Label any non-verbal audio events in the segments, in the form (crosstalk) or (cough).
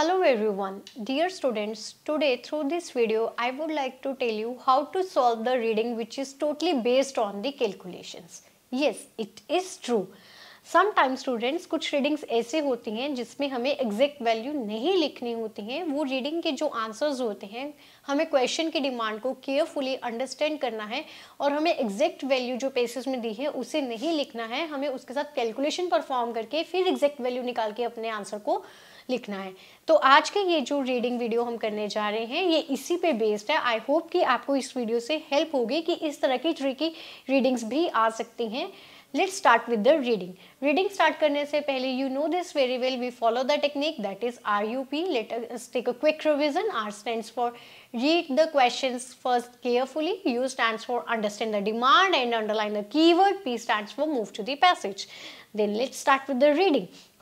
Hello everyone, dear students, today through this video I would like to tell you how to solve the reading which is totally based on the calculations. Yes, it is true. Sometime students कुछ readings ऐसे होती हैं जिसमें हमें exact value नहीं लिखनी होती हैं वो रीडिंग के जो आंसर्स होते हैं हमें क्वेश्चन की डिमांड को केयरफुली अंडरस्टैंड करना है और हमें एग्जैक्ट वैल्यू जो पेसेज में दी है उसे नहीं लिखना है हमें उसके साथ कैलकुलेशन परफॉर्म करके फिर एग्जैक्ट वैल्यू निकाल के अपने आंसर को लिखना है तो आज के ये जो रीडिंग वीडियो हम करने जा रहे हैं ये इसी पे बेस्ड है आई होप कि आपको इस वीडियो से हेल्प होगी कि इस तरह की ट्रिकी रीडिंग्स भी आ सकती हैं let start with the reading reading start करने से पहले you know this very well we follow the technique that is R U P let take a quick revision R stand for read the question first carefully U stand for understand the demand and underline the keyword P stand for move to the passage then let's start with the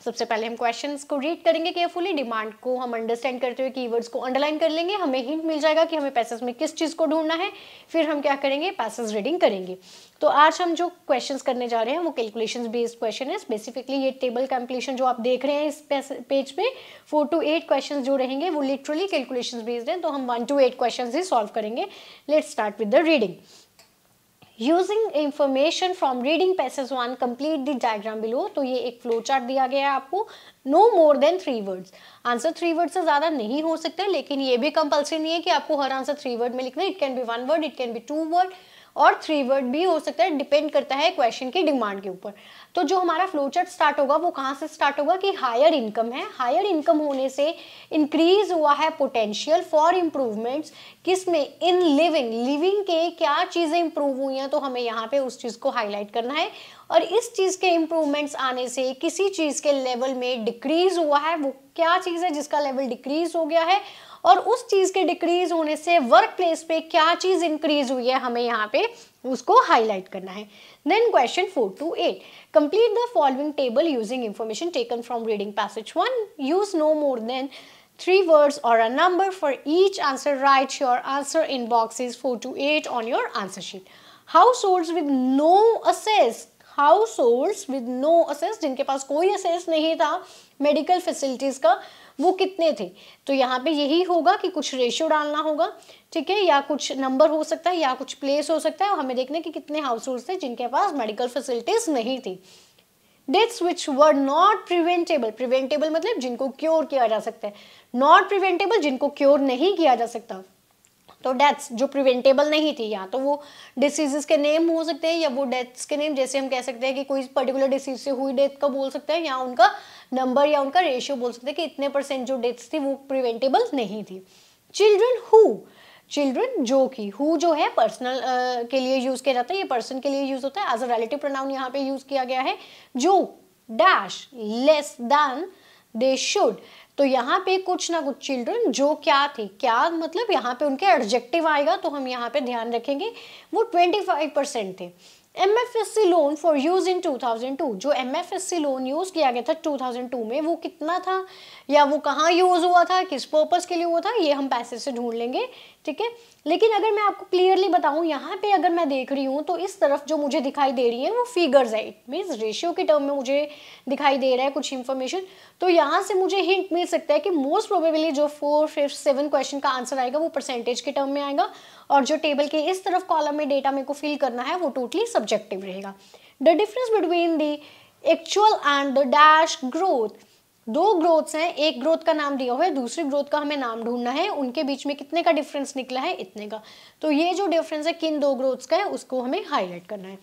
सबसे पहले हम questions को read करेंगे carefully demand को हम understand करते हुए keywords को अंडरलाइन कर लेंगे हमें हिंट मिल जाएगा कि हमें पैसेज में किस चीज़ को ढूंढना है फिर हम क्या करेंगे पैसेज रीडिंग करेंगे तो आज हम जो क्वेश्चंस करने जा रहे हैं वो कैलकुलेशन बेस्ड क्वेश्चन है स्पेसिफिकली ये टेबल कैलकुलेशन जो आप देख रहे हैं इस पेज पे फोर टू एट क्वेश्चन जो रहेंगे वो लिटरली कैलकुलेशन बेस्ड हैं तो हम वन टू एट क्वेश्चन ही सॉल्व करेंगे let start with the reading using information from reading passage one complete the diagram below तो ये एक फ्लो चार्ट दिया गया है आपको no more than three words answer three word से ज़्यादा नहीं हो सकते लेकिन ये भी कंपल्सरी नहीं है कि आपको हर आंसर थ्री वर्ड में लिखना है it can be one word it can be two word और थ्री वर्ड भी हो सकता है डिपेंड करता है क्वेश्चन की डिमांड के ऊपर तो जो हमारा फ्लोचर्ट स्टार्ट होगा वो कहाँ से स्टार्ट होगा कि हायर इनकम है हायर इनकम होने से इंक्रीज हुआ है पोटेंशियल फॉर इम्प्रूवमेंट्स किस में इन लिविंग लिविंग के क्या चीज़ें इंप्रूव हुई हैं तो हमें यहाँ पे उस चीज़ को हाईलाइट करना है और इस चीज़ के इम्प्रूवमेंट्स आने से किसी चीज़ के लेवल में डिक्रीज हुआ है वो क्या चीज़ है जिसका लेवल डिक्रीज हो गया है और उस चीज़ के डिक्रीज होने से वर्क प्लेस पे क्या चीज़ इंक्रीज हुई है हमें यहाँ पे उसको हाईलाइट करना है then question four to eight complete the following table using information taken from reading passage one use no more than three words or a number for each answer write your answer in boxes four to eight on your answer sheet households with no access households with no access जिनके पास कोई assess नहीं था medical facilities का वो कितने थे तो यहाँ पे यही होगा कि कुछ रेशियो डालना होगा ठीक है या कुछ नंबर हो सकता है या कुछ प्लेस हो सकता है और हमें देखना कि कितने हाउस होल्ड थे जिनके पास मेडिकल फैसिलिटीज़ नहीं थी deaths which were not preventable preventable मतलब जिनको क्योर किया जा सकता है नॉट प्रिवेंटेबल जिनको क्योर नहीं किया जा सकता तो डेथ्स जो प्रिवेंटेबल नहीं थी यहाँ तो वो डिसीजेस के नेम हो सकते हैं या वो डेथ्स के नेम जैसे हम कह सकते हैं कि कोई पर्टिकुलर डिसीज से हुई डेथ का बोल सकते हैं या उनका नंबर या उनका रेशियो बोल सकते हैं कि इतने परसेंट जो डेथ्स थी वो प्रिवेंटेबल नहीं थी चिल्ड्रन हु चिल्ड्रन जो कि हु जो है पर्सनल uh, के लिए यूज़ किया जाता है ये पर्सन के लिए यूज़ होता है एज अ रिलेटिव प्रोनाउन यहाँ पे यूज़ किया गया है जो dash less than they should तो यहाँ पे कुछ ना कुछ चिल्ड्रन जो क्या थे क्या मतलब यहाँ पे उनके एडजेक्टिव आएगा तो हम यहाँ पे ध्यान रखेंगे वो ट्वेंटी फाइव परसेंट थे M F S C loan for use in 2002 जो M F S C loan use किया गया था 2002 में वो कितना था या वो कहाँ यूज़ हुआ था किस पर्पज़ के लिए हुआ था ये हम पैसे से ढूंढ लेंगे ठीक है लेकिन अगर मैं आपको क्लियरली बताऊं यहाँ पे अगर मैं देख रही हूँ तो इस तरफ जो मुझे दिखाई दे रही है वो फिगर्स है इट मीन्स रेशियो के टर्म में मुझे दिखाई दे रहा है कुछ इन्फॉर्मेशन तो यहाँ से मुझे हिंट मिल सकता है कि मोस्ट प्रोबेबली जो फोर फिफ्थ सेवन क्वेश्चन का आंसर आएगा वो परसेंटेज के टर्म में आएगा और जो टेबल के इस तरफ कॉलम में डेटा मेरे को फिल करना है वो टोटली सब्जेक्टिव रहेगा the difference between the actual and the dash growth दो ग्रोथ्स हैं एक ग्रोथ का नाम दिया हुआ है दूसरी ग्रोथ का हमें नाम ढूंढना है उनके बीच में कितने का डिफरेंस निकला है इतने का तो ये जो डिफरेंस है किन दो ग्रोथ्स का है उसको हमें हाईलाइट करना है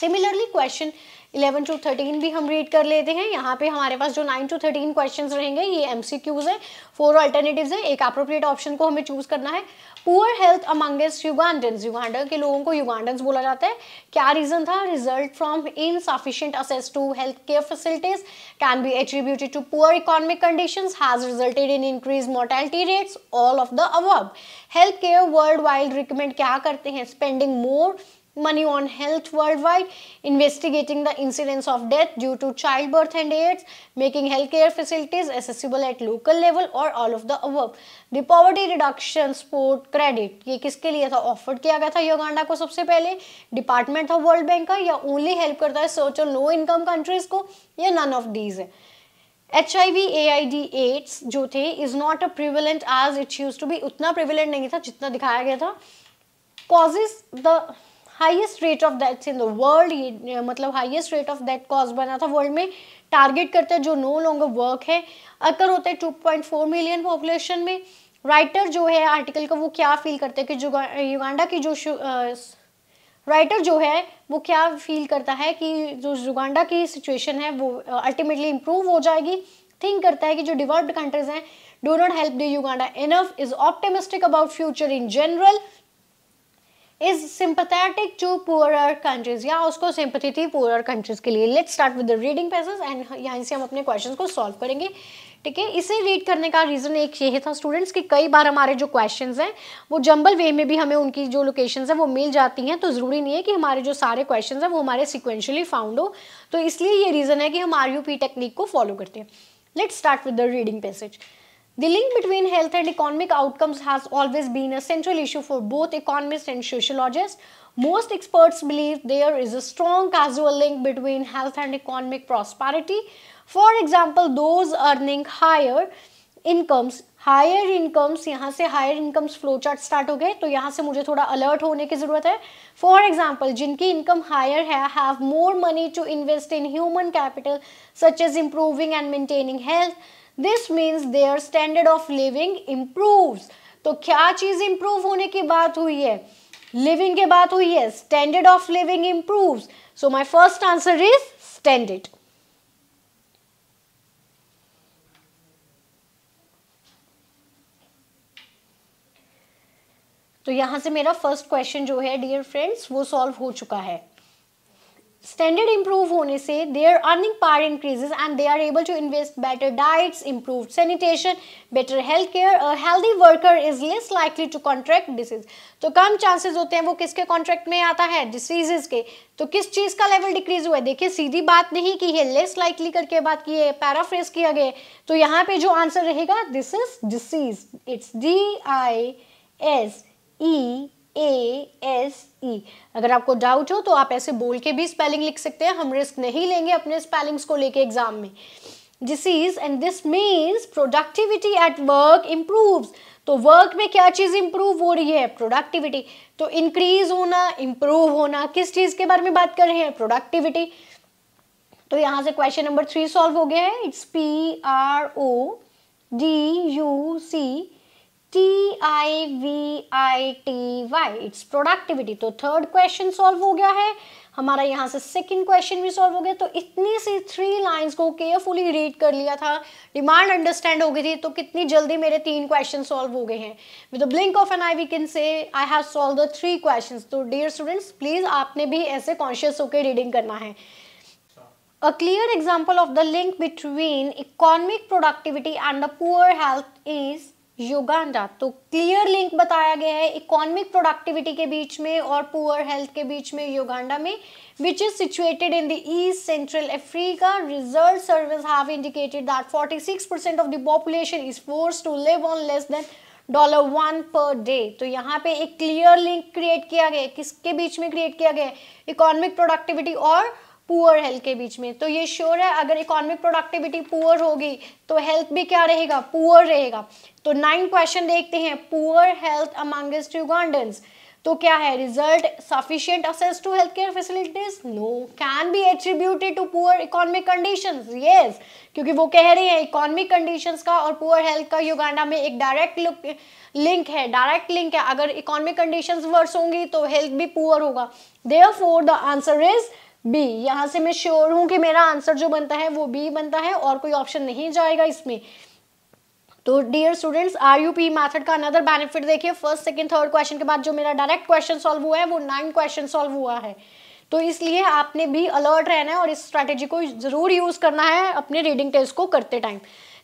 सिमिलरली क्वेश्चन 11 टू 13 भी हम रीड कर लेते हैं यहाँ पे हमारे पास जो 9 टू 13 क्वेश्चंस रहेंगे ये एम सी क्यूज है फोर अल्टरनेटिव्स है एक अप्रोप्रिएट ऑप्शन को हमें चूज करना है poor health amongst Ugandans Uganda के लोगों को युगांडन्स बोला जाता है क्या रीजन था result from insufficient access to health care facilities can be attributed to poor economic condition has resulted in increase mortality rates all of the above health care worldwide recommend क्या करते हैं spending more Money on Health Worldwide, investigating the incidence of death due to childbirth and AIDS, making healthcare facilities accessible at local level or all of the above. The poverty reduction sport credit ये किसके लिए था offered किया गया था Uganda को सबसे पहले डिपार्टमेंट था वर्ल्ड बैंक का या ओनली हेल्प करता है सर्च और लो इनकम कंट्रीज को या नन ऑफ दीज है H I V A I D AIDS जो थे is not a prevalent as it's used to be उतना प्रिवेलेंट नहीं था जितना दिखाया गया था causes the highest rate of death in the world मतलब highest rate of death cause बना था वर्ल्ड में टारगेट करते हैं जो नो लॉन्गर वर्क है अकर होते two point four million population में राइटर जो है आर्टिकल का वो क्या फील करते हैं कि युगांडा की जो राइटर जो है वो क्या फील करता है कि जो युगांडा की सिचुएशन है वो अल्टीमेटली इम्प्रूव हो जाएगी थिंक करता है कि जो डिवेल्प्ड कंट्रीज हैं do not help the Uganda enough is optimistic about future in general is sympathetic to poorer countries या उसको सिंपथी थी पुअरर कंट्रीज के लिए let's start with the reading passage and यहाँ से हम अपने क्वेश्चन को सॉल्व करेंगे ठीक है इसे रीड करने का रीज़न एक ये था स्टूडेंट्स कि कई बार हमारे जो क्वेश्चंस हैं वो जंबल वे में भी हमें उनकी जो लोकेशंस हैं वो मिल जाती हैं तो ज़रूरी नहीं है कि हमारे जो सारे क्वेश्चंस हैं वो हमारे सिक्वेंशली फाउंड हो तो इसलिए ये रीज़न है कि हम आर यू पी टेक्निक को फॉलो करते हैं let's start with the reading passage The link between health and economic outcomes has always been a central issue for both economists and sociologists. Most experts believe there is a strong causal link between health and economic prosperity. For example, those earning higher incomes higher incomes, यहाँ से higher incomes flowchart start हो गए तो यहाँ से मुझे थोड़ा alert होने की ज़रूरत है For example, जिनकी income higher है have more money to invest in human capital, such as improving and maintaining health. This means their standard of living improves तो क्या चीज़ इंप्रूव होने की बात हुई है लिविंग के बात हुई है standard of living improve so my first answer is standard तो यहां से मेरा फर्स्ट क्वेश्चन जो है डियर फ्रेंड्स वो सॉल्व हो चुका है स्टैंडर्ड इम्प्रूव होने से their earning power increases and they are able to invest better diets improve sanitation better health care और healthy worker is less likely to contract disease तो कम चांसेस होते हैं वो किसके कॉन्ट्रैक्ट में आता है डिसीजेज के तो किस चीज़ का लेवल डिक्रीज हुआ है देखिए सीधी बात नहीं की है लेस लाइकली करके बात की है पैराफ्रेस किया गया तो यहाँ पे जो आंसर रहेगा this is disease it's D I S E A S E अगर आपको डाउट हो तो आप ऐसे बोल के भी स्पेलिंग लिख सकते हैं हम रिस्क नहीं लेंगे अपने स्पेलिंग्स को लेके एग्जाम में disease and this means productivity at work improve तो वर्क में क्या चीज़ इम्प्रूव हो रही है प्रोडक्टिविटी तो इंक्रीज होना इम्प्रूव होना किस चीज़ के बारे में बात कर रहे हैं प्रोडक्टिविटी तो यहां से क्वेश्चन नंबर थ्री सॉल्व हो गया है it's P R O D U C T I V I T Y it's productivity तो थर्ड क्वेश्चन सॉल्व हो गया है हमारा यहाँ से सेकंड क्वेश्चन भी सॉल्व हो गया तो इतनी सी थ्री लाइंस को केयरफुली रीड कर लिया था डिमांड अंडरस्टैंड हो गई थी तो कितनी जल्दी मेरे तीन क्वेश्चन सॉल्व हो गए हैं with the blink of an eye we can say I have solve the three question तो डियर स्टूडेंट्स प्लीज़ आपने भी ऐसे कॉन्शियस होकर रीडिंग करना है A clear example of the link between economic productivity and the poor health is Uganda तो clear link बताया गया है इकोनॉमिक प्रोडक्टिविटी के बीच में और पुअर हेल्थ के बीच में युगांडा में which is situated in the east central Africa research surveys have indicated that 46% of the population is forced to live on less than dollar one per day तो यहाँ पे एक क्लियर लिंक क्रिएट किया गया किसके बीच में create किया गया इकोनॉमिक प्रोडक्टिविटी और पुअर हेल्थ के बीच में तो ये श्योर है अगर इकोनॉमिक प्रोडक्टिविटी पुअर होगी तो हेल्थ भी क्या रहेगा पुअर रहेगा तो नाइन क्वेश्चन देखते हैं पुअर हेल्थ अमंगस्ट यूगांडन्स तो क्या है result sufficient access to health care facilities no can be attributed to poor economic condition yes क्योंकि वो कह रहे हैं इकोनॉमिक कंडीशन का और पुअर हेल्थ का युगांडा में एक डायरेक्ट लुक लिंक है डायरेक्ट लिंक है अगर इकोनॉमिक कंडीशन वर्स होंगी तो हेल्थ भी पुअर होगा therefore the answer is B यहाँ से मैं श्योर हूँ कि मेरा आंसर जो बनता है वो बी बनता है और कोई ऑप्शन नहीं जाएगा इसमें तो dear students R U P method का अनदर बेनिफिट देखिए फर्स्ट सेकेंड थर्ड क्वेश्चन के बाद जो मेरा डायरेक्ट क्वेश्चन सॉल्व हुआ है वो नाइन क्वेश्चन सॉल्व हुआ है तो इसलिए आपने भी अलर्ट रहना है और इस स्ट्रैटेजी को ज़रूर यूज़ करना है अपने रीडिंग टेस्ट को करते टाइम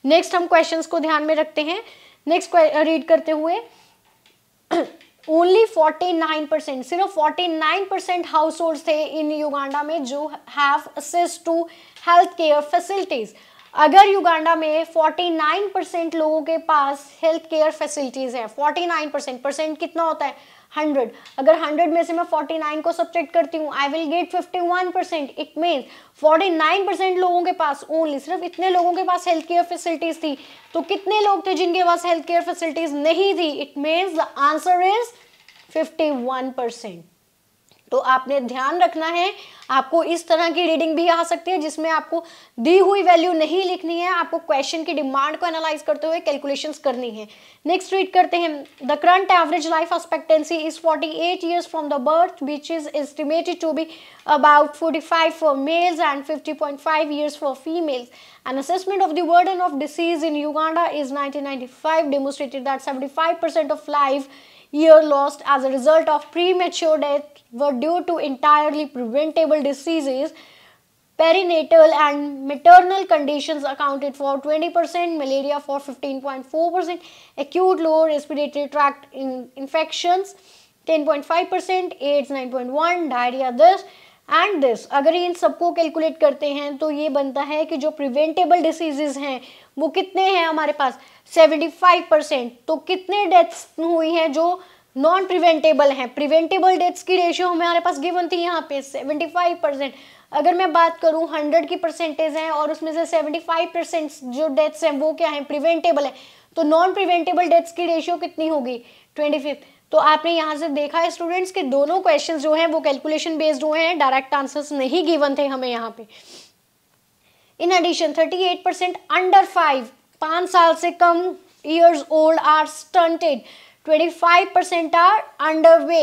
नेक्स्ट हम क्वेश्चंस को ध्यान में रखते हैं नेक्स्ट रीड करते हुए ओनली 49 परसेंट सिर्फ 49 परसेंट हाउस होल्ड थे इन युगांडा में जो have access to health care facilities अगर युगांडा में 49 परसेंट लोगों के पास हेल्थ केयर फैसिलिटीज़ है 49 परसेंट परसेंट कितना होता है हंड्रेड अगर हंड्रेड में से मैं फोर्टी नाइन को सब्जेक्ट करती हूँ I will get fifty one percent it means forty nine percent लोगों के पास ओनली सिर्फ इतने लोगों के पास हेल्थ केयर फैसिलिटीज थी तो कितने लोग थे जिनके पास हेल्थ केयर फैसिलिटीज नहीं थी it means the answer is fifty one percent तो आपने ध्यान रखना है आपको इस तरह की रीडिंग भी आ सकती है जिसमें आपको दी हुई वैल्यू नहीं लिखनी है आपको क्वेश्चन की डिमांड को एनालाइज करते हुए कैलकुलेशंस करनी है नेक्स्ट रीड करते हैं the current average life expectancy is 48 eight years from the birth which is estimated to be about 45 for males and 50.5 years for females. An assessment of the burden of disease in Uganda is 1995 demonstrated that 75% of life year lost as a result of premature death were due to entirely preventable diseases. Perinatal and maternal conditions accounted for 20%, malaria for 15.4%, acute lower respiratory tract in infections 10.5%, AIDS 9.1, diarrhea this and this अगर इन सबको calculate करते हैं तो ये बनता है कि जो प्रिवेंटेबल डिसीजेज हैं वो कितने हैं हमारे पास 75 परसेंट तो कितने डेथ्स हुई हैं जो नॉन प्रिवेंटेबल हैं प्रिवेंटेबल डेथ्स की रेशियो हमारे पास गिवन थी यहाँ पे 75 परसेंट अगर मैं बात करूँ 100 की परसेंटेज हैं और उसमें से 75 परसेंट जो डेथ्स हैं वो क्या हैं प्रिवेंटेबल हैं तो नॉन प्रिवेंटेबल डेथ्स की रेशियो कितनी होगी ट्वेंटी फिफ्थ तो आपने यहाँ से देखा है स्टूडेंट्स के दोनों क्वेश्चन जो हैं वो कैलकुलेशन बेस्ड हुए हैं डायरेक्ट आंसर्स नहीं गिवन थे हमें यहाँ पे in addition 38 percent under five पाँच साल से कम years old are stunted 25 percent are underweight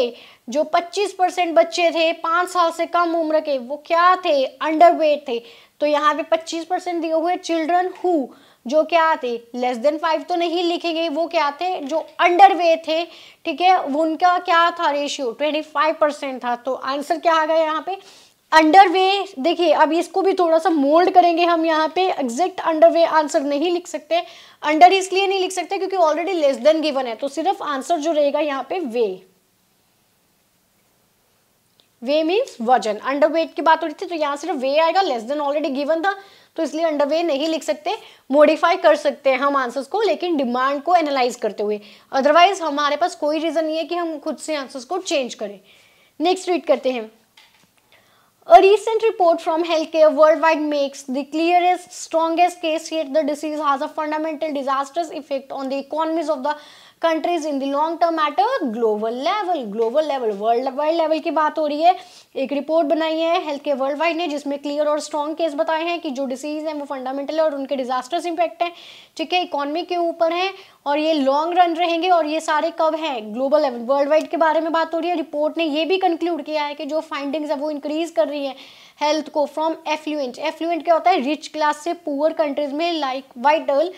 जो 25 परसेंट बच्चे थे पाँच साल से कम उम्र के वो क्या थे अंडर वेट थे तो यहाँ पे 25 परसेंट दिए हुए चिल्ड्रन हु जो क्या आते लेस देन फाइव तो नहीं लिखेंगे वो क्या थे जो अंडर वे थे ठीक है उनका क्या था रेशियो ट्वेंटी फाइव परसेंट था तो आंसर क्या आ गया यहाँ पे अंडर वे देखिए अब इसको भी थोड़ा सा मोल्ड करेंगे हम यहाँ पे एग्जैक्ट वे आंसर नहीं लिख सकते अंडर इसलिए नहीं लिख सकते क्योंकि ऑलरेडी लेस देन गिवन है तो सिर्फ आंसर जो रहेगा यहाँ पे वे वे मीन्स वजन अंडर वेट की बात हो रही थी तो यहाँ सिर्फ वे आएगा लेस देन ऑलरेडी गिवन था तो इसलिए अंडर वे नहीं लिख सकते मॉडिफाई कर सकते हैं हम आंसर्स को लेकिन डिमांड को एनालाइज करते हुए अदरवाइज हमारे पास कोई रीज़न नहीं है कि हम खुद से आंसर्स को चेंज करें नेक्स्ट रीड करते हैं A recent report from Healthcare Worldwide makes the clearest, strongest case here the disease has a fundamental disastrous effect on the economies of the countries in the long term at a global level global level worldwide level की बात हो रही है एक report बनाई है health के world wide ने जिसमें क्लियर और स्ट्रॉन्ग केस बताए हैं कि जो डिसीज हैं वो फंडामेंटल है और उनके डिजास्टर्स इम्पैक्ट हैं ठीक है इकॉनमी के ऊपर हैं और ये लॉन्ग रन रहेंगे और ये सारे कब हैं ग्लोबल लेवल वर्ल्ड वाइड के बारे में बात हो रही है रिपोर्ट ने ये भी कंक्लूड किया है कि जो फाइंडिंग्स है वो इंक्रीज कर रही है हेल्थ को फ्रॉम एफ्लुएंट एफ्लुएंट क्या होता है रिच क्लास से पुअर कंट्रीज में like vital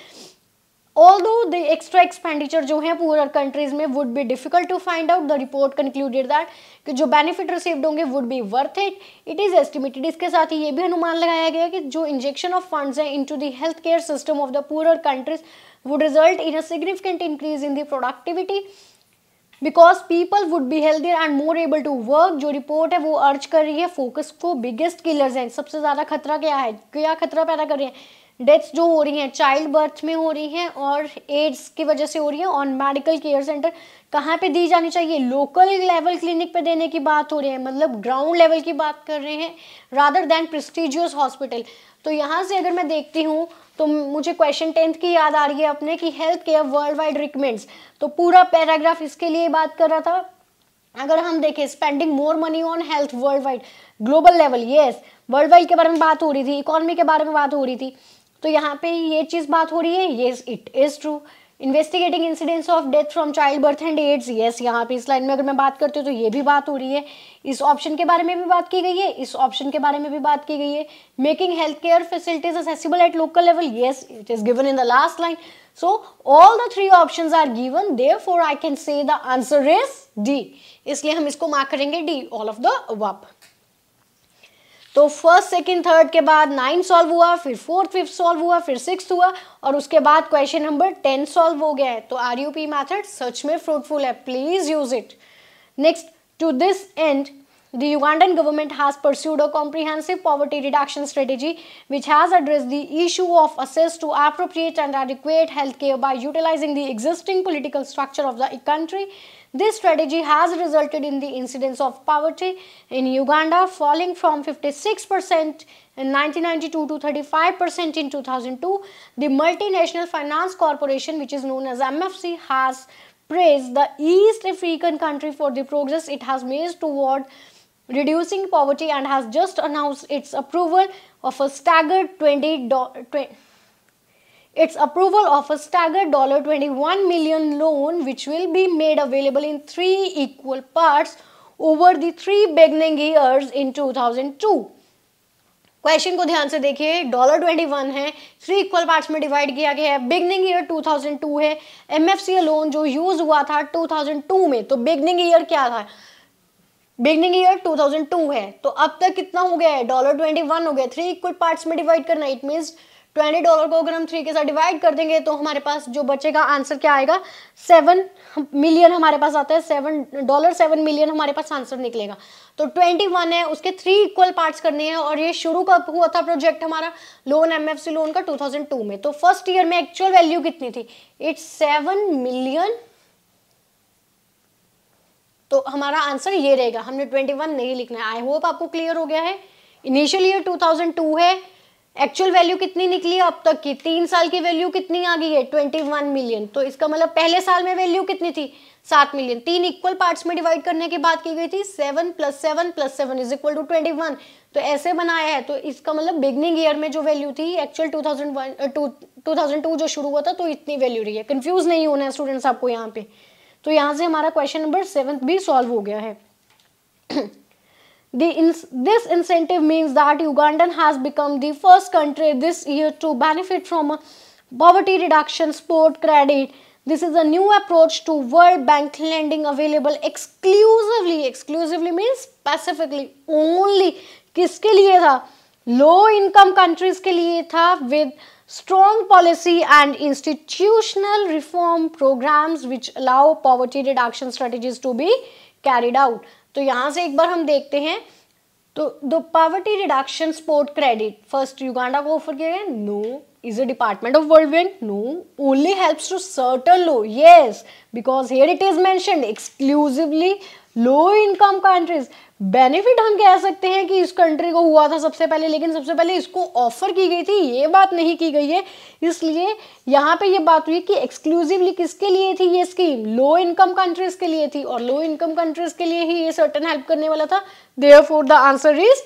although the extra expenditure जो है पुअर कंट्रीज में would be difficult to find out the report concluded that कि जो बेनिफिट रिसीव्ड होंगे would be worth it it is estimated इसके साथ ही ये भी अनुमान लगाया गया कि जो इंजेक्शन ऑफ फंड है into health care system of the poor countries would result in a significant increase in the productivity because people would be healthier and more able to work जो report है वो अर्ज कर रही है focus को biggest killers हैं सबसे ज़्यादा खतरा क्या है क्या खतरा पैदा कर रही है डेथ्स जो हो रही हैं चाइल्ड बर्थ में हो रही हैं और एड्स की वजह से हो रही है और मेडिकल केयर सेंटर कहाँ पे दी जानी चाहिए लोकल लेवल क्लिनिक पे देने की बात हो रही है मतलब ग्राउंड लेवल की बात कर रहे हैं रादर देन प्रेस्टिजियस हॉस्पिटल तो यहाँ से अगर मैं देखती हूँ तो मुझे क्वेश्चन टेंथ की याद आ रही है अपने कि health care worldwide recommends तो पूरा पैराग्राफ इसके लिए बात कर रहा था अगर हम देखें spending more money on health worldwide global level yes worldwide के बारे में बात हो रही थी इकोनॉमी के बारे में बात हो रही थी तो यहाँ पे ये चीज़ बात हो रही है ये it is true investigating incidents of death from child birth and AIDS yes यहाँ पे इस लाइन में अगर मैं बात करती हूँ तो ये भी बात हो रही है इस ऑप्शन के बारे में भी बात की गई है इस ऑप्शन के बारे में भी बात की गई है making health care facilities accessible at local level yes it is given in the last line so all the three option are given therefore I can say the answer is D इसलिए हम इसको mark करेंगे D all of the above तो first second third के बाद nine solve हुआ फिर fourth fifth solve हुआ फिर सिक्स हुआ और उसके बाद क्वेश्चन नंबर टेन सॉल्व हो गया है तो आर यू पी मैथड सच में फ्रूटफुल है please use it next to this and The Ugandan government has pursued a comprehensive poverty reduction strategy which has addressed the issue of access to appropriate and adequate healthcare by utilizing the existing political structure of the country This strategy has resulted in the incidence of poverty in Uganda falling from 56% in 1992 to 35% in 2002. The multinational finance corporation which is known as MFC has praised the East African country for the progress it has made toward reducing poverty and has just announced its approval of a staggered 20, dollars. its approval of a staggered dollar $21 million loan which will be made available in three equal parts over the three beginning years in 2002. Question को ध्यान से देखिए dollar twenty one है three equal parts में divide किया गया है beginning year two thousand two है एम एफ सी लोन जो यूज हुआ था टू थाउजेंड टू में तो बिगनिंग ईयर क्या था beginning year two thousand two है तो अब तक कितना हो गया है डॉलर ट्वेंटी वन हो गया थ्री इक्वल पार्ट्स में डिवाइड करना इट मीन्स ट्वेंटी डॉलर को अगर हम थ्री के साथ डिवाइड कर देंगे तो हमारे पास जो बचेगा आंसर क्या आएगा सेवन मिलियन हमारे पास आता है सेवन डॉलर सेवन मिलियन हमारे पास आंसर निकलेगा तो ट्वेंटी वन है उसके थ्री इक्वल पार्ट्स करने हैं और ये शुरू कब हुआ था प्रोजेक्ट हमारा लोन एमएफसी लोन का टू में तो फर्स्ट ईयर में एक्चुअल वैल्यू कितनी थी इट्स सेवन मिलियन तो हमारा आंसर ये रहेगा हमने 21 नहीं लिखना है आई होप आपको क्लियर हो गया है इनिशियल ईयर 2002 है एक्चुअल वैल्यू कितनी निकली है अब तक की तीन साल की वैल्यू कितनी आ गई है ट्वेंटी वन मिलियन तो इसका मतलब पहले साल में वैल्यू कितनी थी सात मिलियन तीन इक्वल पार्ट्स में डिवाइड करने की बात की गई थी seven plus seven plus seven is equal to twenty one तो ऐसे बनाया है तो इसका मतलब बिगनिंग ईयर में जो वैल्यू थी actual two thousand one two two thousand two जो शुरू हुआ था तो इतनी वैल्यू रही है कन्फ्यूज नहीं होना है स्टूडेंट्स आपको यहाँ पे तो यहाँ से हमारा क्वेश्चन नंबर सेवन भी सॉल्व हो गया है The, this incentive means that Uganda has become the first country this year to benefit from a poverty reduction sport credit. This is a new approach to World Bank lending available exclusively, exclusively means specifically, only किसके लिए था लो income countries के लिए था with strong policy and institutional reform programs which allow poverty reduction strategies to be carried out. तो यहाँ से एक बार हम देखते हैं तो the poverty reduction support credit first Uganda को ऑफर किया गया no is a department of World Bank no only helps to certain low yes because here it is mentioned exclusively low income countries benefit हम कह सकते हैं कि इस country को हुआ था सबसे पहले लेकिन सबसे पहले इसको ऑफर की गई थी ये बात नहीं की गई है इसलिए यहाँ पे ये बात हुई कि एक्सक्लूसिवली किसके लिए थी ये स्कीम लो इनकम कंट्रीज के लिए थी और लो इनकम कंट्रीज के लिए ही ये सर्टन हेल्प करने वाला था therefore the answer is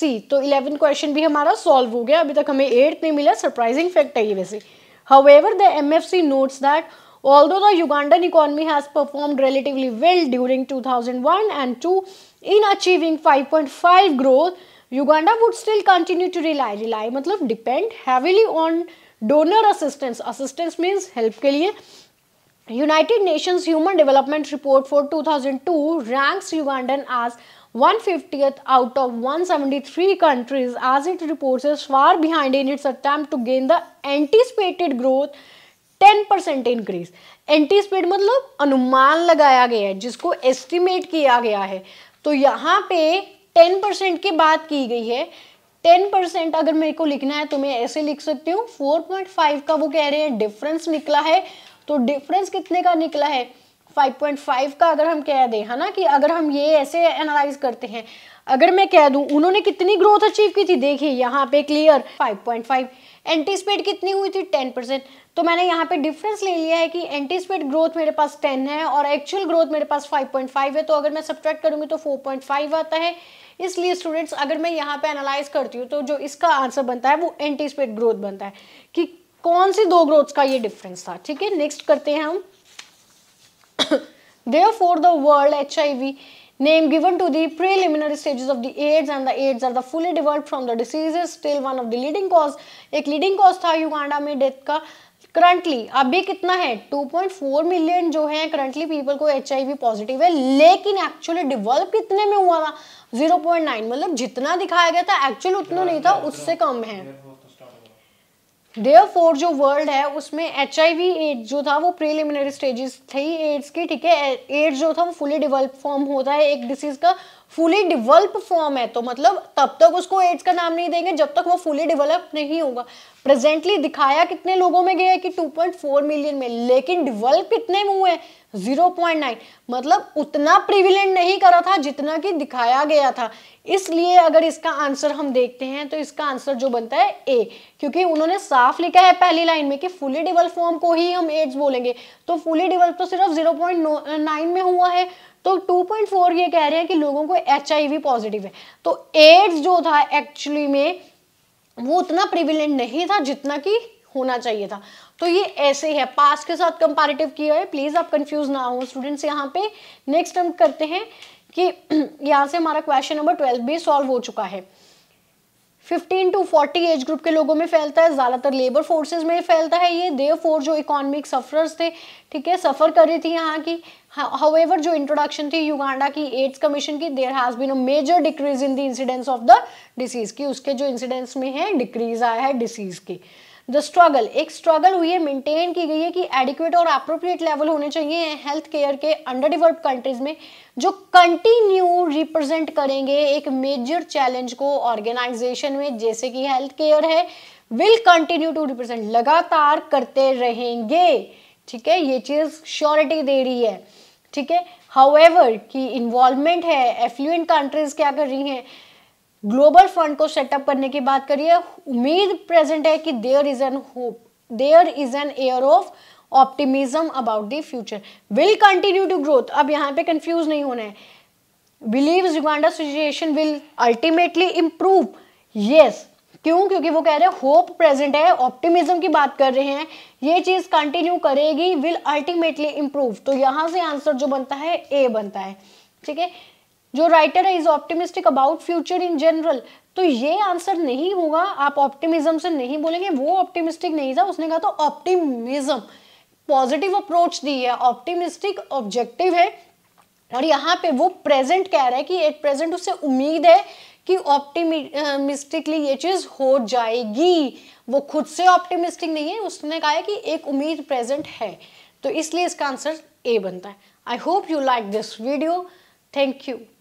C तो इलेवन क्वेश्चन भी हमारा सॉल्व हो गया अभी तक हमें एट्थ नहीं मिला सरप्राइजिंग फैक्ट है ये वैसे however the M F C notes that Although the Ugandan economy has performed relatively well during 2001 and 2 in achieving 5.5 growth, Uganda would still continue to rely, rely matlab depend heavily on donor assistance. Assistance means help के लिए United Nations Human Development Report for 2002 ranks Ugandan as 150th out of 173 countries as it reports is far behind in its attempt to gain the anticipated growth ten percent increase anticipated मतलब अनुमान लगाया गया है जिसको estimate किया गया है तो यहाँ पे टेन परसेंट की बात की गई है टेन परसेंट अगर मेरे को लिखना है तो मैं ऐसे लिख सकती हूँ फोर पॉइंट फाइव का वो कह रहे हैं डिफरेंस निकला है तो डिफरेंस कितने का निकला है 5.5 का अगर हम कह दें है ना कि अगर हम ये ऐसे एनालाइज करते हैं अगर मैं कह दूं उन्होंने कितनी ग्रोथ अचीव की थी देखिए यहाँ पे क्लियर 5.5 एंटीसपेड कितनी हुई थी टेन परसेंट तो मैंने यहाँ पे डिफरेंस ले लिया है कि एंटीसपेड ग्रोथ मेरे पास टेन है और एक्चुअल ग्रोथ मेरे पास फाइव पॉइंट फाइव है तो अगर मैं सब्ट्रैक्ट करूँगी तो फोर पॉइंट फाइव आता है इसलिए स्टूडेंट्स अगर मैं यहाँ पे एनालाइज करती हूँ तो जो इसका आंसर बनता है वो एंटीसपेड ग्रोथ बनता है कि कौन सी दो ग्रोथ्स का ये डिफरेंस था ठीक है नेक्स्ट करते हैं हम therefore the world H I V Name given to the preliminary stages of the AIDS and the AIDS are the fully developed from the diseases still one of the leading cause एक leading cause था Uganda में death का currently अभी कितना है 2.4 million जो है currently people को HIV positive है लेकिन actually develop कितने में हुआ था 0.9 मतलब जितना दिखाया गया था एक्चुअली उतना नहीं था उससे कम है डेयर फोर जो वर्ल्ड है उसमें एच आई वी एड्स जो था वो प्रीलिमिनरी स्टेजेस थी एड्स की ठीक है एड्स जो था वो फुली डेवलप फॉर्म होता है एक डिसीज़ का फुली डिवेल्प फॉर्म है तो मतलब तब तक उसको एड्स का नाम नहीं देंगे जब तक वो फुली डिवेलप नहीं होगा प्रेजेंटली दिखाया कितने लोगों में गया है कि 2.4 मिलियन में लेकिन डिवेल्प कितने में हुए हैं 0.9 मतलब उतना प्रिविलेंट नहीं करा था जितना कि दिखाया गया था इसलिए अगर इसका आंसर हम देखते हैं तो इसका आंसर जो बनता है ए क्योंकि उन्होंने साफ लिखा है पहली लाइन में कि फुली डिवेल्प फॉर्म को ही हम एड्स बोलेंगे तो फुली डिवेल्प तो सिर्फ 0.9 में हुआ है तो 2.4 ये कह रहे हैं कि लोगों को एच पॉजिटिव है तो एड्स जो था एक्चुअली में वो उतना प्रिविलेंट नहीं था जितना कि होना चाहिए था तो ये ऐसे है पास के साथ कंपैरेटिव किया है प्लीज़ आप कंफ्यूज ना हो स्टूडेंट्स यहाँ पे नेक्स्ट हम करते हैं कि (clears throat) यहाँ से हमारा क्वेश्चन नंबर ट्वेल्व भी सॉल्व हो चुका है 15 टू 40 एज ग्रुप के लोगों में फैलता है ज़्यादातर लेबर फोर्सेज में फैलता है ये देव फोर जो इकोनॉमिक सफरर्स थे ठीक है सफ़र कर रही थी यहाँ की हाउएवर जो इंट्रोडक्शन थी युगांडा की एड्स कमीशन की there has been a major decrease in the incidence of the disease की उसके जो इंसिडेंस में है डिक्रीज आया है डिसीज़ की द स्ट्रगल एक स्ट्रगल हुई है मेंटेन की गई है कि एडिक्वेट और अप्रोप्रिएट लेवल होने चाहिए हेल्थ केयर के अंडर डेवलप्ड कंट्रीज में जो कंटिन्यू रिप्रेजेंट करेंगे एक मेजर चैलेंज को ऑर्गेनाइजेशन में जैसे कि हेल्थ केयर है विल कंटिन्यू टू रिप्रेजेंट लगातार करते रहेंगे ठीक है ये चीज़ श्योरिटी दे रही है ठीक है हाउएवर की इन्वॉल्वमेंट है एफ्लुएंट कंट्रीज क्या कर रही हैं ग्लोबल फंड को सेटअप करने की बात करिए उम्मीद प्रेजेंट है कि there is an hope there is an air of optimism about the future will continue to growth अब यहाँ पे कंफ्यूज नहीं होना है believes Uganda situation will ultimately improve yes क्यों क्योंकि वो कह रहे हैं होप प्रेजेंट है ऑप्टिमिज्म की बात कर रहे हैं ये चीज़ कंटिन्यू करेगी विल अल्टीमेटली इम्प्रूव तो यहां से आंसर जो बनता है ए बनता है ठीक है जो राइटर है is optimistic about future in general तो ये आंसर नहीं होगा आप ऑप्टिमिज्म से नहीं बोलेंगे वो ऑप्टिमिस्टिक नहीं था उसने कहा तो ऑप्टिमिज्म पॉजिटिव अप्रोच दी है ऑप्टिमिस्टिक ऑब्जेक्टिव है और यहाँ पे वो प्रेजेंट कह रहा है कि एट प्रेजेंट उससे उम्मीद है कि ऑप्टिमिस्टिकली ये चीज़ हो जाएगी वो खुद से ऑप्टिमिस्टिक नहीं है उसने कहा है कि एक उम्मीद प्रेजेंट है तो इसलिए इसका आंसर ए बनता है I hope you like this video thank you